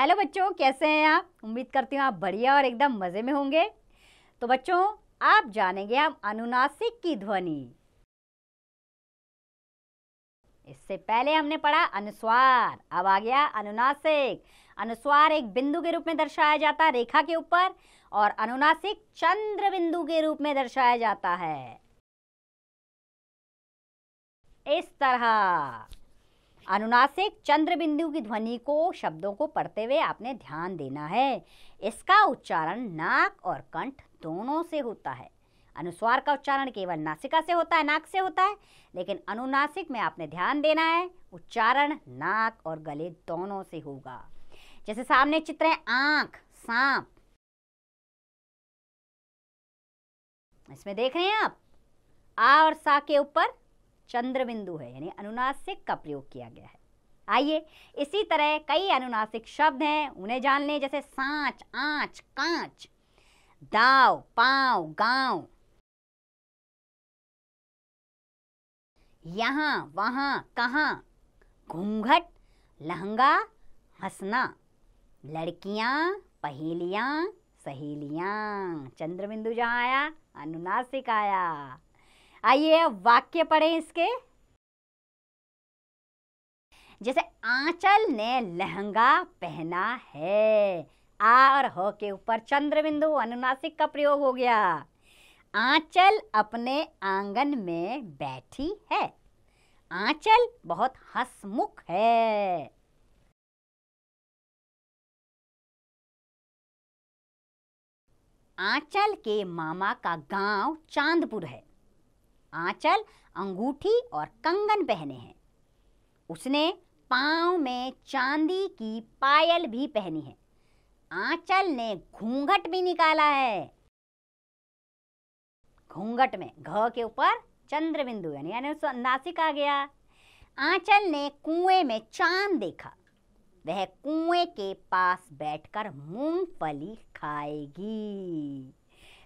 hello बच्चों कैसे हैं आप उम्मीद करती हूँ आप बढ़िया और एकदम मज़े में होंगे तो बच्चों आप जानेंगे हम अनुनासिक की ध्वनि इससे पहले हमने पढ़ा अनुस्वार अब आ गया अनुनासिक अनुस्वार एक बिंदु के रूप में दर्शाया जाता है रेखा के ऊपर और अनुनासिक चंद्र बिंदु के रूप में दर्शाया जाता है इस तरह अनुनासिक चंद्र बिंदु की ध्वनि को शब्दों को पढ़ते हुए आपने ध्यान देना है इसका उच्चारण नाक और कंठ दोनों से होता है अनुस्वार का उच्चारण केवल नासिका से होता है नाक से होता है लेकिन अनुनासिक में आपने ध्यान देना है उच्चारण नाक और गले दोनों से होगा जैसे सामने चित्र है आंख सांप इसमें देख रहे हैं आप आ और सा के ऊपर चंद्रबिंदु है यानी अनुनासिक का प्रयोग किया गया है आइए इसी तरह कई अनुनासिक शब्द हैं उन्हें जान लें जैसे सांच आँच कांच दाव पाँव गांव यहाँ वहाँ कहाँ घूंघट लहंगा हंसना लड़कियाँ पहेलियाँ सहेलियाँ चंद्रबिंदु जहाँ आया अनुनासिक आया आइए अब वाक्य पढ़ें इसके जैसे आंचल ने लहंगा पहना है आ और हो के ऊपर चंद्र बिंदु अनुनासिक का प्रयोग हो गया आंचल अपने आंगन में बैठी है आंचल बहुत हसमुख है आंचल के मामा का गांव चांदपुर है आंचल अंगूठी और कंगन पहने हैं उसने पाँव में चांदी की पायल भी पहनी है आंचल ने घूंघट भी निकाला है घूंघट में घ के ऊपर चंद्र बिंदु यानी यानी उसका नासिक आ गया आंचल ने कुएं में चांद देखा वह कुएं के पास बैठकर मूंगफली खाएगी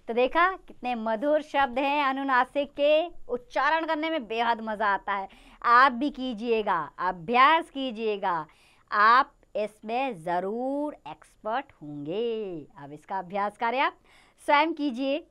तो देखा कितने मधुर शब्द हैं अनुनासिक के उच्चारण करने में बेहद मज़ा आता है आप भी कीजिएगा अभ्यास कीजिएगा आप इसमें ज़रूर एक्सपर्ट होंगे अब इसका अभ्यास कार्य आप स्वयं कीजिए